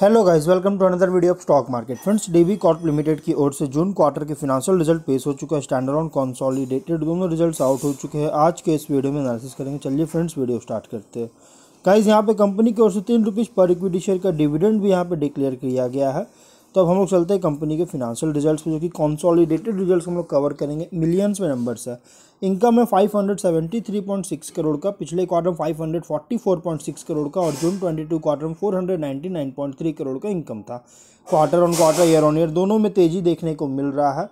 hello guys welcome to another video of stock market friends DV corp limited की ओर से June quarter के financial result पेश हो चुका है स्टैंडर्ड ऑन कॉन्सॉलिडेटेड दोनों रिजल्ट्स आउट हो चुके हैं आज के इस वीडियो में एनालिसिस करेंगे चलिए फ्रेंड्स वीडियो स्टार्ट करते हैं गाइज़ यहाँ पे कंपनी की ओर से तीन रुपीज़ पर इक्विटी शेयर का डिविडेंड भी यहाँ पे डिक्लेयर किया गया है तो अब हम लोग चलते हैं कंपनी के फिनेंशियल रिजल्ट्स पे जो कि कॉन्सॉलिडेटेड रिजल्ट्स हम लोग कवर करेंगे मिलियंस में नंबर्स है इनकम है 573.6 करोड़ का पिछले क्वार्टर 544.6 करोड़ का और जून 22 क्वार्टर में 499.3 करोड़ का इनकम था quarter on quarter year on year दोनों में तेज़ी देखने को मिल रहा है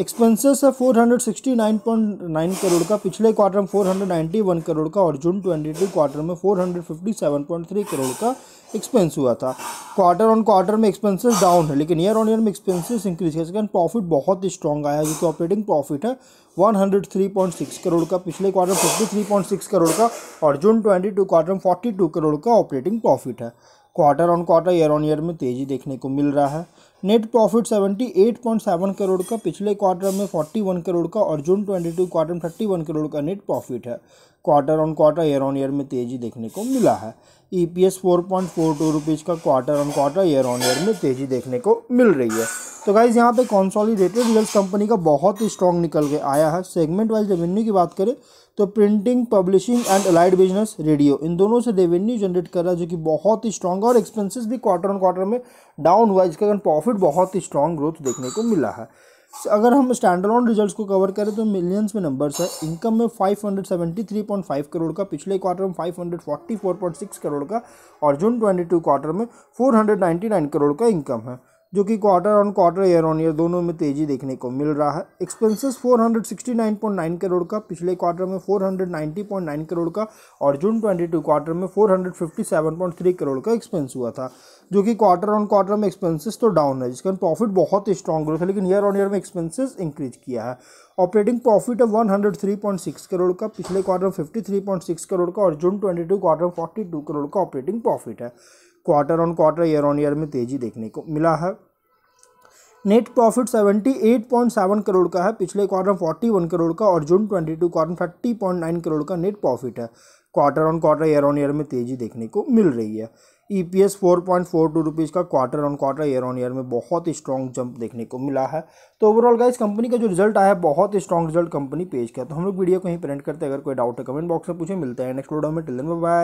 एक्सपेंसेस है 469.9 करोड़ का पिछले क्वार्टर में 491 करोड़ का और जून 22 क्वार्टर में 457.3 करोड़ का एक्सपेंस हुआ था क्वार्टर ऑन क्वार्टर में एक्सपेंसेस डाउन है लेकिन ईयर ऑन ईयर में एक्सपेंसेस इंक्रीज है इसका प्रॉफिट बहुत ही स्ट्रॉन्ग आया जो कि ऑपरेटिंग प्रॉफिट है 103.6 करोड़ का पिछले क्वार्टर 53.6 करोड़ का और जून 22 क्वार्टर में 42 करोड़ का ऑपरेटिंग प्रॉफिट है quarter on quarter year on year में तेजी देखने को मिल रहा है नेट प्रॉफिट 78.7 करोड़ का पिछले क्वार्टर में 41 करोड़ का और जून 22 क्वार्टर में 31 करोड़ का नेट प्रॉफिट है quarter on quarter year on year में तेजी देखने को मिला है E P S four point four two rupees का quarter on quarter year on year में तेजी देखने को मिल रही है तो गाइज़ यहाँ पे कॉन्सॉलीडेटेड रिजल्ट कंपनी का बहुत ही स्ट्रॉन्ग निकल के आया है सेगमेंट वाइज रेवेन्यू की बात करें तो printing publishing and allied business radio इन दोनों से रेवेन्यू जनरेट कर रहा है जो कि बहुत ही स्ट्रॉन्ग और एक्सपेंसेस भी क्वार्टर ऑन क्वार्टर में डाउन हुआ जिसके कारण प्रॉफिट बहुत ही स्ट्रॉन्ग ग्रोथ देखने को मिला है अगर हम स्टैंडर्ड रिजल्ट्स को कवर करें तो मिलियंस में नंबर्स है इनकम में 573.5 करोड़ का पिछले क्वार्टर में 544.6 करोड़ का और जून 22 क्वार्टर में 499 करोड़ का इनकम है जो कि quarter on quarter year on year दोनों में तेज़ी देखने को मिल रहा है एक्सपेंसेस 469.9 करोड़ का पिछले क्वार्टर में 490.9 करोड़ का और जून 22 क्वार्टर में 457.3 करोड़ का एक्सपेंस हुआ था जो कि क्वार्टर ऑन क्वार्टर में एक्सपेंसेस तो डाउन है कारण प्रॉफिट बहुत ही स्ट्रॉन्ग ग्रोथ है लेकिन ईयर ऑन ईयर में एक्सपेंसिस इंक्रीज किया है ऑपरेटिंग प्रॉफिट है वन करोड़ का पिछले क्वार्टर में 53.6 करोड़ का और जून ट्वेंटी क्वार्टर में 42 करोड़ का ऑपरेटिंग प्रॉफिट है quarter on quarter year on year में तेज़ी देखने को मिला है नेट प्रॉफिट 78.7 करोड़ का है पिछले क्वार्टर फोर्टी 41 करोड़ का और जून 22 क्वार्टर पॉइंट 30.9 करोड़ का नेट प्रॉफिट है quarter on quarter year on year में तेजी देखने को मिल रही है E P S four point four two rupees का quarter on quarter year on year में बहुत ही स्ट्रॉन्ग जंप देखने को मिला है तो ओवरऑल गाइस कंपनी का जो रिजल्ट आया है बहुत ही स्ट्रॉन्ग रिजल्ट कंपनी पेश किया तो हम लोग वीडियो को ही प्रिंट करते हैं अगर कोई डाउट है कमेंट बॉक्स में पूछे मिलते हैं नेक्स्ट वीडियो में में बाय